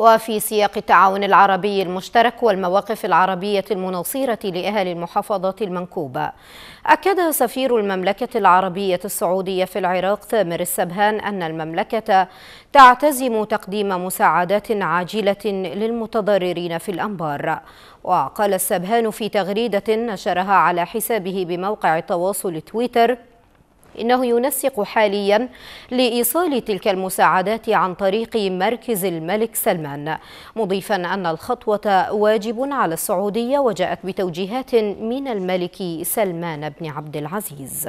وفي سياق التعاون العربي المشترك والمواقف العربية المناصرة لأهالي المحافظات المنكوبة أكد سفير المملكة العربية السعودية في العراق ثامر السبهان أن المملكة تعتزم تقديم مساعدات عاجلة للمتضررين في الأنبار وقال السبهان في تغريدة نشرها على حسابه بموقع تواصل تويتر إنه ينسق حاليا لإيصال تلك المساعدات عن طريق مركز الملك سلمان مضيفا أن الخطوة واجب على السعودية وجاءت بتوجيهات من الملك سلمان بن عبد العزيز